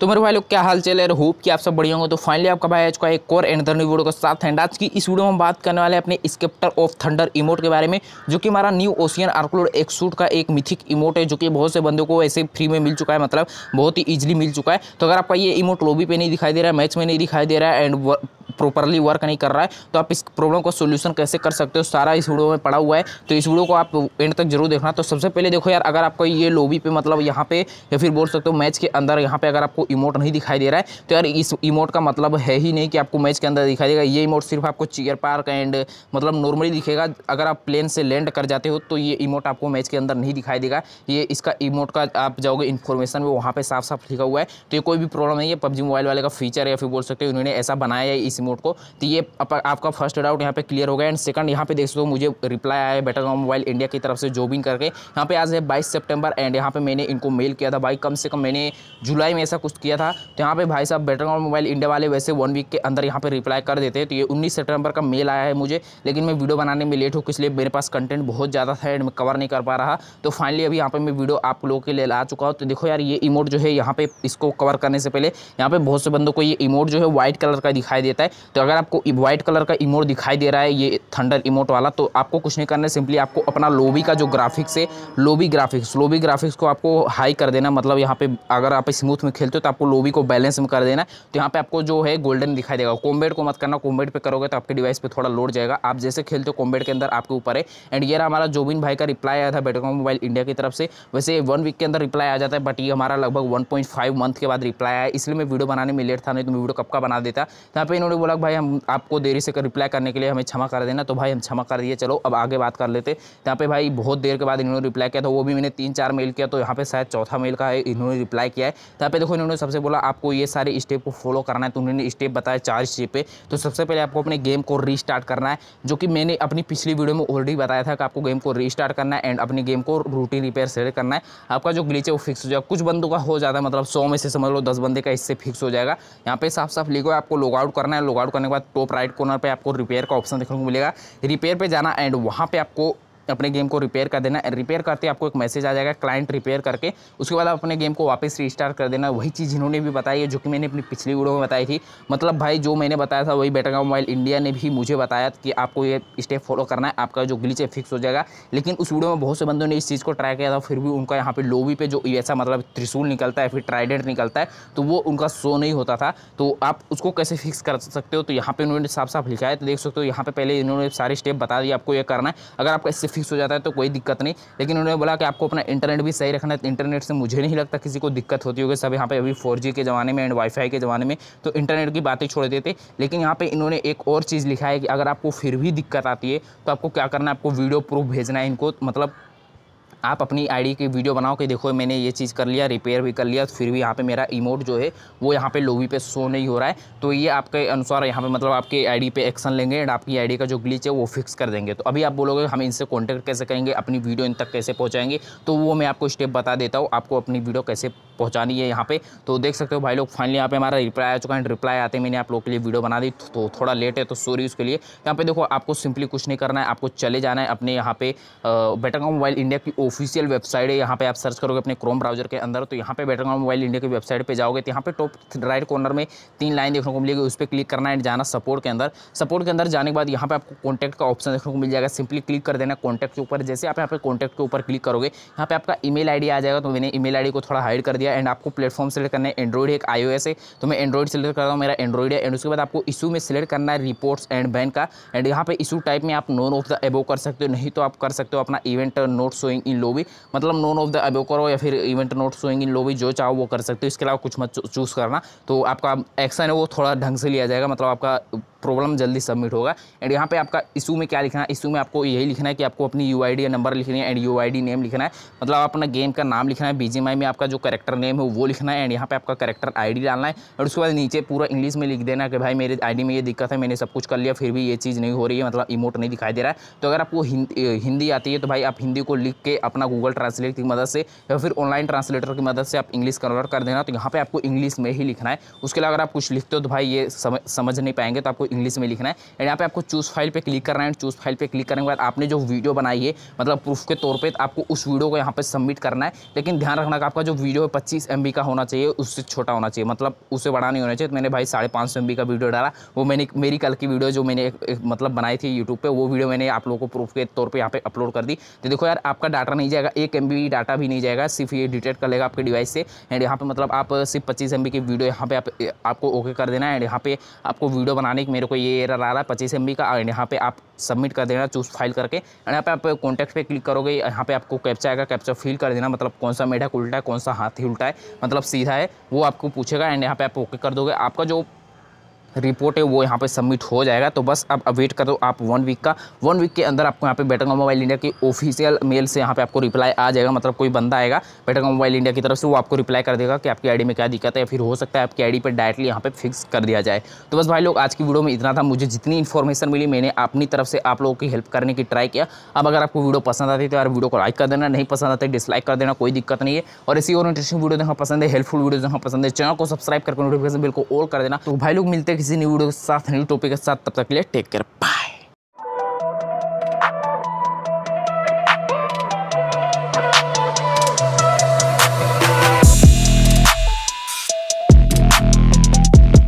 तो मेरे भाई लोग क्या हाल चल है होप कि आप सब बढ़िया होंगे तो फाइनली आपका भाई आज का एक और एंडर वीडियो के साथ एंड आज की इस वीडियो में हम बात करने वाले अपने स्केप्टर ऑफ थंडर इमोट के बारे में जो कि हमारा न्यू ओशियन आर्कलोड एक सूट का एक मिथिक इमोट है जो कि बहुत से बंदों को ऐसे फ्री में मिल चुका है मतलब बहुत ही ईजिली मिल चुका है तो अगर आपका ये इमोट लोबी पर नहीं दिखाई दे रहा है मैच में नहीं दिखाई दे रहा है एंड प्रॉपरली वर्क नहीं कर रहा है तो आप इस प्रॉब्लम का सोल्यूशन कैसे कर सकते हो सारा इस वीडियो में पड़ा हुआ है तो इस वीडियो को आप एंड तक जरूर देखना तो सबसे पहले देखो यार अगर आपको ये लोबी पे मतलब यहाँ पे या फिर बोल सकते हो मैच के अंदर यहाँ पे अगर आपको इमोट नहीं दिखाई दे रहा है तो यार इस इमोट का मतलब है ही नहीं कि आपको मैच के अंदर दिखाई देगा ये इमोट सिर्फ आपको चेयर पार्क एंड मतलब नॉर्मली दिखेगा अगर आप प्लेन से लैंड कर जाते हो तो ये इमोट आपको मैच के अंदर नहीं दिखाई देगा ये इसका इमोट का आप जाओगे इन्फॉर्मेशन में वहाँ पर साफ साफ लिखा हुआ है तो ये कोई भी प्रॉब्लम नहीं है पबजी मोबाइल वाले का फीचर या फिर बोल सकते हो इन्होंने ऐसा बनाया है इसमें रिमोट को तो ये आपका फर्स्ट डाउट यहाँ पे क्लियर हो गया एंड सेकंड यहाँ पे देख सकते हो मुझे रिप्लाई आया है बेटर मोबाइल इंडिया की तरफ से जॉबिंग करके यहाँ पे आज है बाईस सेप्टेम्बर एंड यहाँ पे मैंने इनको मेल किया था भाई कम से कम मैंने जुलाई में ऐसा कुछ किया था तो यहाँ पर भाई साहब बेटर गाँव मोबाइल इंडिया वाले वैसे वन वीक के अंदर यहाँ पर रिप्लाई कर देते हैं तो ये उन्नीस सेप्टेम्बर का मेल आया है मुझे लेकिन मैं वीडियो बनाने में लेट हूँ तो इसलिए मेरे पास कंटेंट बहुत ज़्यादा था एंड मैं कवर नहीं कर पा रहा तो फाइनली अभी यहाँ पर मैं वीडियो आप लोगों के लिए ला चुका हूँ तो देखो यार ये इमोट जो है यहाँ पे इसको कवर करने से पहले यहाँ पे बहुत से बंदों को ये इमोट जो है व्हाइट कलर का दिखाई देता है तो अगर आपको व्हाइट कलर का इमोट दिखाई दे रहा है ये थंडर इमोट वाला तो आपको कुछ नहीं करना है सिंपली आपको अपना लोबी का जो ग्राफिक्स है लोबी ग्राफिक्स लोबी ग्राफिक्स को आपको हाई कर देना मतलब यहाँ पे अगर आप स्मूथ में खेलते हो तो आपको लोबी को बैलेंस में कर देना तो यहाँ पे आपको जो है गोल्डन दिखाई देगा कॉम्बेड को मत करना कॉम्बेट पर करोगे तो आपके डिवाइस पर थोड़ा लोड जाएगा आप जैसे खेलते हो कॉम्बेट के अंदर आपके ऊपर है एंड ये हमारा जोबिन भाई का रिप्लाई आया था बेटकॉम मोबाइल इंडिया की तरफ से वैसे वन वीक के अंदर रिप्लाई आ जाता है बट ये हमारा लगभग वन मंथ के बाद रिप्लाई आया इसलिए मैं वीडियो बनाने में लेट था नहीं तो मैं वीडियो कब का बना देता यहाँ पर इन्होंने बोला भाई हम आपको देरी से कर रिप्लाई करने के लिए हमें क्षमा कर देना तो भाई हम क्षमा कर दिए चलो अब आगे बात कर लेते यहाँ पे भाई बहुत देर के बाद इन्होंने रिप्लाई किया था वो भी मैंने तीन चार मेल किया तो यहाँ पे शायद चौथा मेल का है इन्होंने रिप्लाई किया है यहाँ पे देखो इन्होंने सबसे बोला आपको ये सारे स्टेप को फॉलो करना है तो उन्होंने स्टेप बताया चार स्टेप पे तो सबसे पहले आपको अपने गेम को री करना है जो कि मैंने अपनी पिछली वीडियो में ऑलरेडी बताया था कि आपको गेम को री करना है एंड अपनी गेम को रूटीन रिपेयर से करना है आपका जो ग्लीच है वो फिक्स हो जाएगा कुछ बंदों का हो जाता है मतलब सौ में से समझ लो दस बंदे का इससे फिक्स हो जाएगा यहाँ पे साफ साफ लिखो आपको लॉगआउट करना है लॉगआउट करने के बाद टॉप राइट कॉर्नर पर आपको रिपेयर का ऑप्शन देखने को मिलेगा रिपेयर पर जाना एंड वहाँ पर आपको अपने गेम को रिपेयर कर देना रिपेयर करते आपको एक मैसेज आ जाएगा क्लाइंट रिपेयर करके उसके बाद आप अपने गेम को वापस रिस्टार्ट कर देना वही चीज़ इन्होंने भी बताई है जो कि मैंने अपनी पिछली वीडियो में बताई थी मतलब भाई जो मैंने बताया था वही बेटागा मोबाइल इंडिया ने भी मुझे बताया कि आपको ये स्टेप फॉलो करना है आपका जो ग्लीच है फिक्स हो जाएगा लेकिन उस वीडियो में बहुत से बंदों ने इस चीज़ को ट्राई किया था फिर भी उनका यहाँ पर लोवी पे जो ऐसा मतलब त्रिशूल निकलता है फिर ट्राइडेंट निकलता है तो वो उनका शो नहीं होता था तो आप उसको कैसे फिक्स कर सकते हो तो यहाँ पर उन्होंने साफ साफ लिखा है तो देख सकते हो यहाँ पर पहले इन्होंने सारे स्टेप बता दिए आपको ये करना है अगर आपका इससे फिक्स हो जाता है तो कोई दिक्कत नहीं लेकिन उन्होंने बोला कि आपको अपना इंटरनेट भी सही रखना है इंटरनेट तो से मुझे नहीं लगता किसी को दिक्कत होती होगी सब यहाँ पे अभी फोर के ज़माने में एंड वाईफाई के ज़माने में तो इंटरनेट की बातें छोड़ देते लेकिन यहाँ पर इन्होंने एक और चीज़ लिखा है कि अगर आपको फिर भी दिक्कत आती है तो आपको क्या करना है आपको वीडियो प्रूफ भेजना है इनको मतलब आप अपनी आईडी की वीडियो बनाओ कि देखो मैंने ये चीज़ कर लिया रिपेयर भी कर लिया तो फिर भी यहाँ पे मेरा इमोट जो है वो यहाँ पे लोवी पे शो नहीं हो रहा है तो ये आपके अनुसार यहाँ पे मतलब आपके आईडी पे एक्शन लेंगे एंड आपकी आईडी का जो ग्लिच है वो फिक्स कर देंगे तो अभी आप बोलोगे हम इनसे कॉन्टैक्ट कैसे करेंगे अपनी वीडियो इन तक कैसे पहुँचाएंगे तो वो मैं आपको स्टेप बता देता हूँ आपको अपनी वीडियो कैसे पहुँचानी है यहाँ पर तो देख सकते हो भाई लोग फाइनली यहाँ पे हमारा रिप्लाई आ चुका है रिप्लाई आते मैंने आप लोग के लिए वीडियो बना दी तो थोड़ा लेट है तो सॉरी उसके लिए यहाँ पर देखो आपको सिंपली कुछ नहीं करना है आपको चले जाना है अपने यहाँ पे बेटाकॉम मोबाइल इंडिया की ऑफ ऑफिशियल वेबसाइट है यहाँ पे आप सर्च करोगे अपने क्रोम ब्राउजर के अंदर तो यहाँ पे बेटर मोबाइल इंडिया की वेबसाइट पे जाओगे तो यहाँ पे टॉप राइट कॉर्नर में तीन लाइन देखने को मिलेगी उस पर क्लिक करना है जाना सपोर्ट के अंदर सपोर्ट के अंदर जाने के बाद यहाँ पे आपको कॉन्टैक्ट का ऑप्शन देखने को मिल जाएगा सिंपली क्लिक कर देना कॉन्टैक्ट के ऊपर जैसे आप यहाँ पे कॉन्टैक्ट के ऊपर क्लिक करोगे यहाँ पे आपका ई मेल आ जाएगा तो मैंने ई मेल को थोड़ा हाइड कर दिया एंड आपको प्लेटफॉर्म सेलेक्ट करना है एंड्रॉइड एक आई है तो मैं एंड्रॉइड सेलेक्ट कर रहा हूँ मेरा एंड्रॉइड है एंड उसके बाद आपको इशू में सिलेक्ट करना है रिपोर्ट्स एंड बैन का एंड यहाँ पे इशू टाइप में आप नोन ऑफ द एबो कर सकते हो नहीं तो आप कर सकते हो अपना event not showing in lobby मतलब नोन ऑफ द अबो करो या फिर इवेंट नोट्स होंगे होएंगी लॉबी जो चाहो वो कर सकते हो इसके अलावा कुछ मत चूज़ करना तो आपका एक्शन है वो थोड़ा ढंग से लिया जाएगा मतलब आपका प्रॉब्लम जल्दी सबमिट होगा एंड यहाँ पे आपका इशू में क्या लिखना है इशू में आपको यही लिखना है कि आपको अपनी यू आई नंबर लिखनी है एंड यू आई नेम लिखना है मतलब अपना गेम का नाम लिखना है बी में आपका जो करेक्टर नेम है वो लिखना है एंड यहाँ पे आपका करेक्टर आई डालना है और उसके बाद नीचे पूरा इंग्लिश में लिख देना कि भाई मेरे आई में ये दिक्कत है मैंने सब कुछ कर लिया फिर भी ये चीज़ नहीं हो रही है मतलब इमोट नहीं दिखाई दे रहा है तो अगर आपको हिंदी आती है तो भाई आप हिंदी को लिख के अपना गूगल ट्रांसलेट की मदद से या फिर ऑनलाइन ट्रांसलेटर की मदद से आप इंग्लिश कन्वर्ट कर देना तो यहाँ पर आपको इंग्लिश में ही लिखना है उसके अलावा अगर आप कुछ लिखते हो तो भाई ये समझ नहीं पाएंगे तो आपको इंग्लिश में लिखना है एंड यहाँ पे आपको चूज़ फाइल पे क्लिक करना है एंड चूज़ फाइल पे क्लिक करने के बाद आपने जो वीडियो बनाई है मतलब प्रूफ के तौर पर आपको उस वीडियो को यहाँ पर सबमिट करना है लेकिन ध्यान रखना का आपका जो वीडियो है पच्चीस एम का होना चाहिए उससे छोटा होना चाहिए मतलब उससे बड़ा नहीं होना चाहिए तो मैंने भाई साढ़े पाँच का वीडियो डाला वो मैंने मेरी कल की वीडियो जो मैंने मतलब बनाई थी यूट्यूब पर वो वीडियो मैंने आप लोगों को प्रूफ के तौर पर यहाँ पे अपलोड कर दी तो देखो यार आपका डाटा नहीं जाएगा एक एम डाटा भी नहीं जाएगा सिर्फ ये डिटेक्ट कर लेगा आपके डिवाइस से एंड यहाँ पर मतलब आप सिर्फ पच्चीस एम की वीडियो यहाँ पे आपको ओके कर देना है एंड यहाँ पे आपको वीडियो बनाने के मेरे को ये एर आ रहा है पच्चीस एम का एंड यहाँ पे आप सबमिट कर देना चूज फाइल करके एंड यहाँ पे आप कॉन्टैक्ट पे क्लिक करोगे यहाँ पे आपको कैप्चा आएगा कैप्चा फिल कर देना मतलब कौन सा मेढक उल्टा है कौन सा हाथी उल्टा है मतलब सीधा है वो आपको पूछेगा एंड यहाँ पे आप ओके कर दोगे आपका जो रिपोर्ट है वो यहाँ पे सबमिट हो जाएगा तो बस अब वेट करो आप वन वीक का वन वीक के अंदर आपको यहाँ पे बेटरगा मोबाइल इंडिया की ऑफिशियल मेल से यहाँ पे आपको रिप्लाई आ जाएगा मतलब कोई बंदा आएगा बेटरगा मोबाइल इंडिया की तरफ से वो आपको रिप्लाई कर देगा कि आपकी आईडी में क्या दिक्कत है फिर हो सकता है आपकी आई पर डायरेक्टली यहाँ पे फिक्स कर दिया जाए तो बस भाई लोग आज की वीडियो में इतना था मुझे जितनी इन्फॉर्मेशन मिली मैंने अपनी तरफ से आप लोगों की हेल्प करने की ट्राई किया अब अगर आपको वीडियो पसंद आती तो यार वीडियो को लाइक कर देना नहीं पसंद आते डिसलाइक कर देना कोई दिक्कत नहीं है और इसी और इंटरेस्टिंग वीडियो जहाँ पसंद है हेल्पफुल वीडियो जहाँ पसंद है चैनल को सब्सक्राइब करके नोटिफिकेशन बिल्कुल ऑल कर देना तो भाई लोग मिलते हैं किसी न्यू वीडियो के साथ न्यू टॉपिक के साथ तब तक के लिए टेक केयर बाय